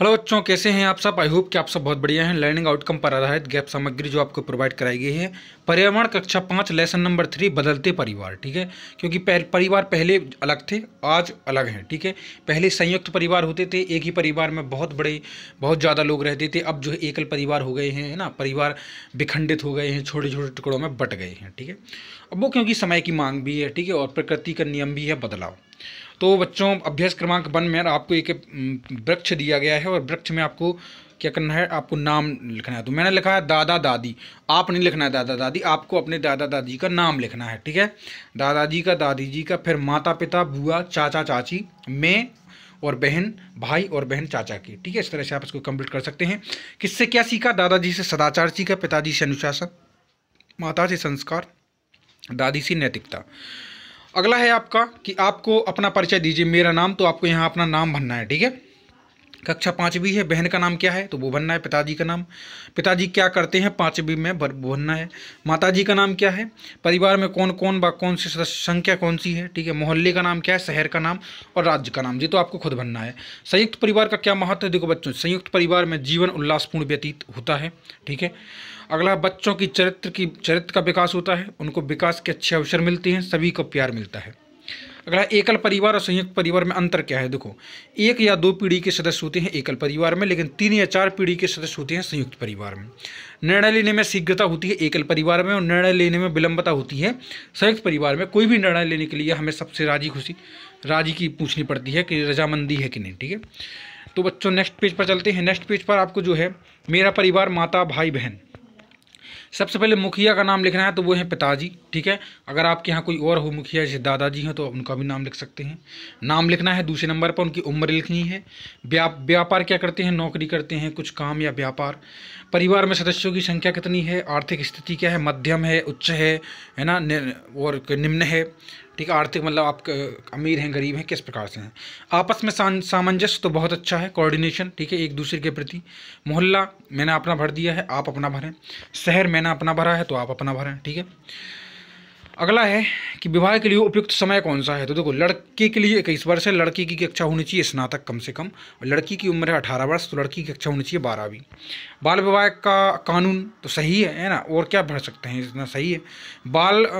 hello बच्चों कैसे हैं आप सब आई होप कि आप सब बहुत बढ़िया हैं लर्निंग आउटकम पर आधारित गैप सामग्री जो आपको प्रोवाइड कराई गई है पर्यावरण कक्षा पाँच लेसन नंबर थ्री बदलते परिवार ठीक है क्योंकि परिवार पहले अलग थे आज अलग हैं ठीक है पहले संयुक्त परिवार होते थे एक ही परिवार में बहुत बड़े बहुत ज़्यादा लोग रहते थे अब जो है एकल परिवार हो गए हैं है ना परिवार विखंडित हो गए हैं छोटे छोटे टुकड़ों में बट गए हैं ठीक है अब वो क्योंकि समय की मांग भी है ठीक है और प्रकृति का नियम भी है बदलाव तो बच्चों अभ्यास क्रमांक वन में आपको एक वृक्ष दिया गया है और वृक्ष में आपको क्या करना है आपको नाम लिखना है तो मैंने लिखा है दादा दादी आप नहीं लिखना है दादा दादी आपको अपने दादा दादी का नाम लिखना है ठीक है दादाजी का दादी जी का फिर माता पिता बुआ चाचा चाची मैं और बहन भाई और बहन चाचा की ठीक है इस तरह से आप इसको कंप्लीट कर सकते हैं किससे क्या सीखा दादाजी से सदाचार सीखा पिताजी से अनुशासन माता से संस्कार दादी से नैतिकता अगला है आपका कि आपको अपना परिचय दीजिए मेरा नाम तो आपको यहाँ अपना नाम भरना है ठीक है कक्षा पाँचवीं है बहन का नाम क्या है तो वो भरना है पिताजी का नाम पिताजी क्या करते हैं पाँचवीं में भरना है माताजी का नाम क्या है परिवार में कौन कौन व कौन सी संख्या कौन सी है ठीक है मोहल्ले का नाम क्या है शहर का नाम और राज्य का नाम ये तो आपको खुद भरना है संयुक्त परिवार का क्या महत्व है देखो बच्चों संयुक्त परिवार में जीवन उल्लासपूर्ण व्यतीत होता है ठीक है अगला बच्चों की चरित्र की चरित्र का विकास होता है उनको विकास के अच्छे अवसर मिलते हैं सभी को प्यार मिलता है अगला एकल परिवार और संयुक्त परिवार में अंतर क्या है देखो एक या दो पीढ़ी के सदस्य होते हैं एकल परिवार में लेकिन तीन या चार पीढ़ी के सदस्य होते हैं संयुक्त परिवार में निर्णय लेने में शीघ्रता होती है एकल परिवार में और निर्णय लेने में विलंबता होती है संयुक्त परिवार में कोई भी निर्णय लेने के लिए हमें सबसे राजी खुशी राजी की पूछनी पड़ती है कि रजामंदी है कि नहीं ठीक है तो बच्चों नेक्स्ट पेज पर चलते हैं नेक्स्ट पेज पर आपको जो है मेरा परिवार माता भाई बहन सबसे पहले मुखिया का नाम लिखना है तो वो है पिताजी ठीक है अगर आपके यहाँ कोई और हो मुखिया जैसे दादाजी हैं तो उनका भी नाम लिख सकते हैं नाम लिखना है दूसरे नंबर पर उनकी उम्र लिखनी है व्यापार क्या करते हैं नौकरी करते हैं कुछ काम या व्यापार परिवार में सदस्यों की संख्या कितनी है आर्थिक स्थिति क्या है मध्यम है उच्च है है ना और निम्न है ठीक है आर्थिक मतलब आप अमीर हैं गरीब हैं किस प्रकार से हैं आपस में सामंजस्य तो बहुत अच्छा है कोऑर्डिनेशन ठीक है एक दूसरे के प्रति मोहल्ला मैंने अपना भर दिया है आप अपना भरें शहर मैंने अपना भरा है तो आप अपना भरें ठीक है अगला है कि विवाह के लिए उपयुक्त समय कौन सा है तो देखो लड़के के लिए इक्कीस वर्ष है लड़की की कक्षा होनी चाहिए स्नातक कम से कम और लड़की की उम्र है अठारह वर्ष तो लड़की की कक्षा होनी चाहिए बारहवीं बाल विवाह का कानून तो सही है है ना और क्या भर सकते हैं इतना सही है बाल आ,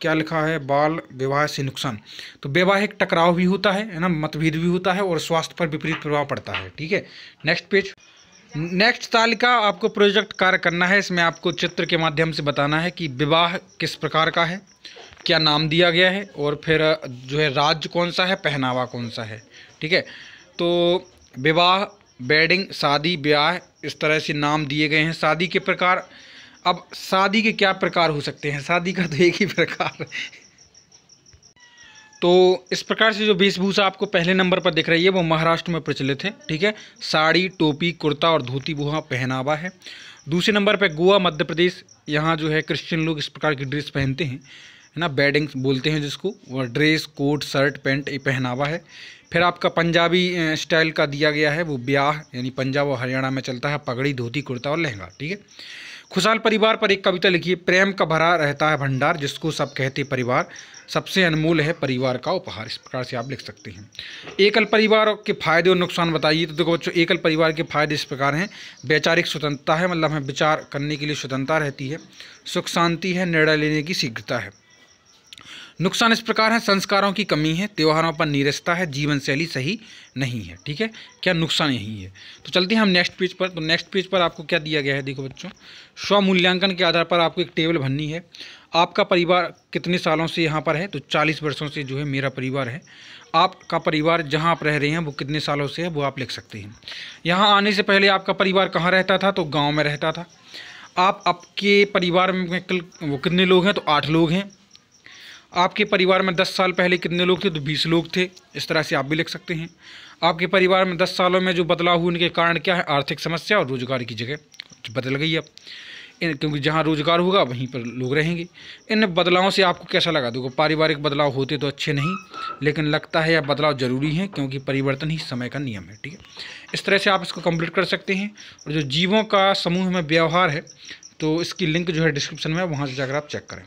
क्या लिखा है बाल विवाह से नुकसान तो वैवाहिक टकराव भी होता है है ना मतभेद भी होता है और स्वास्थ्य पर विपरीत प्रभाव पड़ता है ठीक है नेक्स्ट पेज नेक्स्ट तालिका आपको प्रोजेक्ट कार्य करना है इसमें आपको चित्र के माध्यम से बताना है कि विवाह किस प्रकार का है क्या नाम दिया गया है और फिर जो है राज्य कौन सा है पहनावा कौन सा है ठीक है तो विवाह वेडिंग शादी ब्याह इस तरह से नाम दिए गए हैं शादी के प्रकार अब शादी के क्या प्रकार हो सकते हैं शादी का तो एक ही प्रकार तो इस प्रकार से जो वेशभूषा आपको पहले नंबर पर दिख रही है वो महाराष्ट्र में प्रचलित है ठीक है साड़ी टोपी कुर्ता और धोती वहाँ पहनावा है दूसरे नंबर पर गोवा मध्य प्रदेश यहाँ जो है क्रिश्चियन लोग इस प्रकार की ड्रेस पहनते हैं है ना बेडिंग बोलते हैं जिसको वह ड्रेस कोट शर्ट पैंट ये पहनावा है फिर आपका पंजाबी स्टाइल का दिया गया है वो ब्याह यानी पंजाब और हरियाणा में चलता है पगड़ी धोती कुर्ता और लहंगा ठीक है खुशहाल परिवार पर एक कविता लिखिए प्रेम का भरा रहता है भंडार जिसको सब कहते परिवार सबसे अनमोल है परिवार का उपहार इस प्रकार से आप लिख सकते हैं एकल परिवार के फायदे और नुकसान बताइए तो देखो बच्चों एकल परिवार के फायदे इस प्रकार हैं वैचारिक स्वतंत्रता है मतलब हमें विचार करने के लिए स्वतंत्रता रहती है सुख शांति है निर्णय लेने की शीघ्रता है नुकसान इस प्रकार है संस्कारों की कमी है त्यौहारों पर निरस्ता है जीवन शैली सही नहीं है ठीक है क्या नुकसान यही है तो चलते हैं हम नेक्स्ट पेज पर तो नेक्स्ट पेज पर आपको क्या दिया गया है देखो बच्चों स्वमूल्यांकन के आधार पर आपको एक टेबल भरनी है आपका परिवार कितने सालों से यहाँ पर है तो चालीस वर्षों से जो है मेरा परिवार है आपका परिवार जहाँ आप रह रहे हैं वो कितने सालों से है वो आप लिख सकते हैं यहाँ आने से पहले आपका परिवार कहाँ रहता था तो गाँव में रहता था आप आपके परिवार में वो कितने लोग हैं तो आठ लोग हैं आपके परिवार में दस साल पहले कितने लोग थे तो बीस लोग थे इस तरह से आप भी लिख सकते हैं आपके परिवार में दस सालों में जो बदलाव हुए उनके कारण क्या है आर्थिक समस्या और रोजगार की जगह बदल तो गई अब क्योंकि जहाँ रोजगार होगा वहीं पर लोग रहेंगे इन बदलावों से आपको कैसा लगा देखो पारिवारिक बदलाव होते तो अच्छे नहीं लेकिन लगता है यह बदलाव जरूरी है क्योंकि परिवर्तन ही समय का नियम है ठीक है इस तरह से आप इसको कंप्लीट कर सकते हैं और जो जीवों का समूह में व्यवहार है तो इसकी लिंक जो है डिस्क्रिप्शन में वहाँ से जाकर आप चेक करें